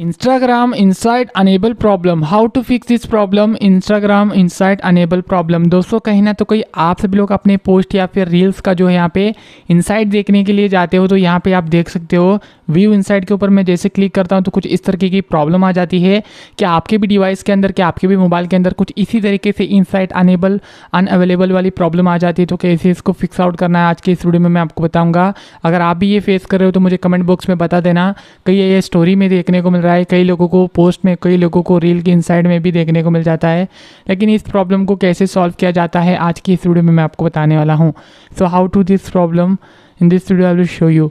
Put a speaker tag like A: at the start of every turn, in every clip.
A: Instagram insight enable problem how to fix this problem Instagram insight enable problem दोस्तों कहीं ना तो कहीं आप सभी लोग अपने पोस्ट या फिर रील्स का जो है यहाँ पे इनसाइट देखने के लिए जाते हो तो यहाँ पे आप देख सकते हो व्यू इनसाइड के ऊपर मैं जैसे क्लिक करता हूँ तो कुछ इस तरीके की प्रॉब्लम आ जाती है कि आपके भी डिवाइस के अंदर कि आपके भी मोबाइल के अंदर कुछ इसी तरीके से इनसाइट अनेबल अनअवेलेबल वाली प्रॉब्लम आ जाती है तो कैसे इसको फिक्स आउट करना है आज के इस वीडियो में मैं आपको बताऊँगा अगर आप भी ये फेस कर रहे हो तो मुझे कमेंट बॉक्स में बता देना कई ये स्टोरी में देखने को मिल रहा है कई लोगों को पोस्ट में कई लोगों को रील के इनसाइड में भी देखने को मिल जाता है लेकिन इस प्रॉब्लम को कैसे सॉल्व किया जाता है आज की इस वीडियो में मैं आपको बताने वाला हूँ so how to this problem in this video I will show you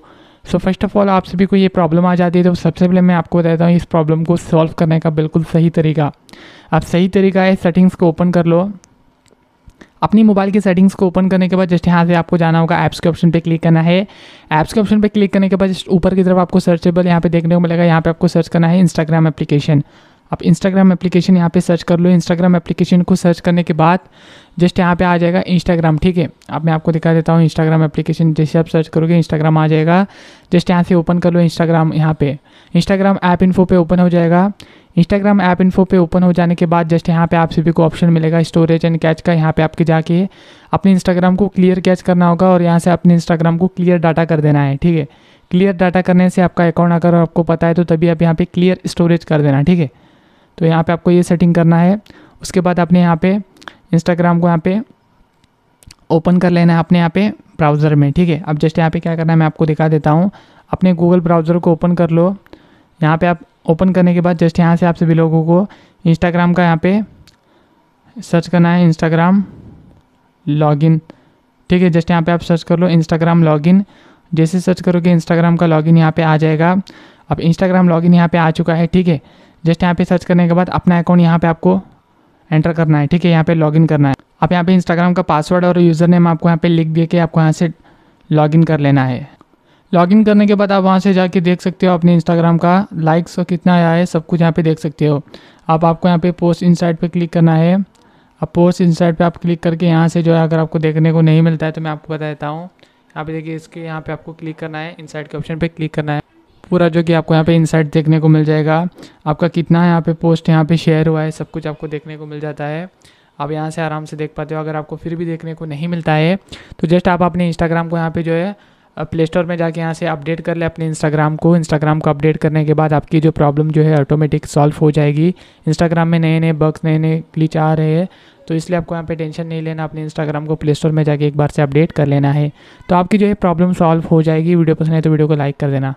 A: so first of all आपसे भी कोई ये प्रॉब्लम आ जाती है तो सबसे पहले मैं आपको बताता हूँ इस प्रॉब्लम को सॉल्व करने का बिल्कुल सही तरीका आप सही तरीका है सेटिंग्स को ओपन कर लो अपनी मोबाइल की सेटिंग्स को ओपन करने के बाद जस्ट यहाँ से आपको जाना होगा ऐप्स के ऑप्शन पे क्लिक करना है ऐप्स के ऑप्शन पे क्लिक करने के बाद जस्ट ऊपर की तरफ आपको सर्चेबल यहाँ पे देखने को मिलेगा यहाँ पे आपको सर्च करना है इंस्टाग्राम एप्लीकेशन आप इंस्टाग्राम एप्लीकेशन यहाँ पे सर्च कर लो इंस्टाग्राम एप्लीकेशन को सर्च करने के बाद जस्ट यहाँ पे आ जाएगा इंस्टाग्राम ठीक है अब मैं आपको दिखा देता हूँ इंस्टाग्राम एप्लीकेशन जैसे आप सर्च करोगे इंस्टाग्राम आ जाएगा जस्ट यहाँ से ओपन कर लो इंस्टाग्राम यहाँ पे इंस्टाग्राम ऐप इन्फो पे ओपन हो जाएगा इंस्टाग्राम ऐप इन्फो पे ओपन हो जाने के बाद जस्ट यहाँ पे आप सभी को ऑप्शन मिलेगा स्टोरेज एंड कैच का यहाँ पे आपके जाके अपने इंस्टाग्राम को क्लियर कैच करना होगा और यहाँ से अपने इंस्टाग्राम को क्लियर डाटा कर देना है ठीक है क्लियर डाटा करने से आपका अकाउंट अगर आपको पता है तो तभी आप यहाँ पे क्लियर स्टोरेज कर देना ठीक है तो यहाँ पे आपको ये सेटिंग करना है उसके बाद आपने यहाँ पे इंस्टाग्राम को यहाँ पे ओपन कर लेना है अपने यहाँ पे ब्राउज़र में ठीक है अब जस्ट यहाँ पे क्या करना है मैं आपको दिखा देता हूँ अपने गूगल ब्राउज़र को ओपन कर लो यहाँ पे आप ओपन करने के बाद जस्ट यहाँ से आप सभी लोगों को इंस्टाग्राम का यहाँ पे सर्च करना है इंस्टाग्राम लॉगिन ठीक है जस्ट यहाँ पे आप सर्च कर लो इंस्टाग्राम लॉगिन जैसे सर्च करोगे इंस्टाग्राम का लॉगिन यहाँ पे आ जाएगा अब इंस्टाग्राम लॉगिन यहाँ पे आ चुका है ठीक है जस्ट यहाँ पे सर्च करने के बाद अपना अकाउंट यहाँ पे आपको एंटर करना है ठीक है यहाँ पे लॉगिन करना है आप यहाँ पे इंस्टाग्राम का पासवर्ड और यूज़र नेम आपको यहाँ पे लिख दे के आपको यहाँ से लॉगिन कर लेना है लॉगिन करने के बाद आप वहाँ से जाके देख सकते हो अपने इंस्टाग्राम का लाइक्स कितना आया है सब कुछ यहाँ पे देख सकते हो आप आपको यहाँ पे पोस्ट इन साइड क्लिक करना है अब पोस्ट इन साइड आप क्लिक करके यहाँ से जो है अगर आपको देखने को नहीं मिलता है तो मैं आपको बता देता हूँ यहाँ देखिए इसके यहाँ पे आपको क्लिक करना है इन के ऑप्शन पे क्लिक करना है पूरा जो कि आपको यहाँ पे इनसाइट देखने को मिल जाएगा आपका कितना यहाँ पे पोस्ट यहाँ पे शेयर हुआ है सब कुछ आपको देखने को मिल जाता है आप यहाँ से आराम से देख पाते हो अगर आपको फिर भी देखने को नहीं मिलता है तो जस्ट आप अपने इंस्टाग्राम को यहाँ पे जो है प्ले स्टोर में जाके यहाँ से अपडेट कर ले अपने इंस्टाग्राम को इंस्टाग्राम को अपडेट करने के बाद आपकी जो प्रॉब्लम जो है ऑटोमेटिक सॉल्व हो जाएगी इंस्टाग्राम में नए नए बग्स नए नए क्लिच आ रहे हैं तो इसलिए आपको यहाँ पे टेंशन नहीं लेना अपने इंस्टाग्राम को प्ले स्टोर में जाके एक बार से अपडेट कर लेना है तो आपकी जो है प्रॉब्लम सॉल्व हो जाएगी वीडियो पसंद है तो वीडियो को लाइक कर देना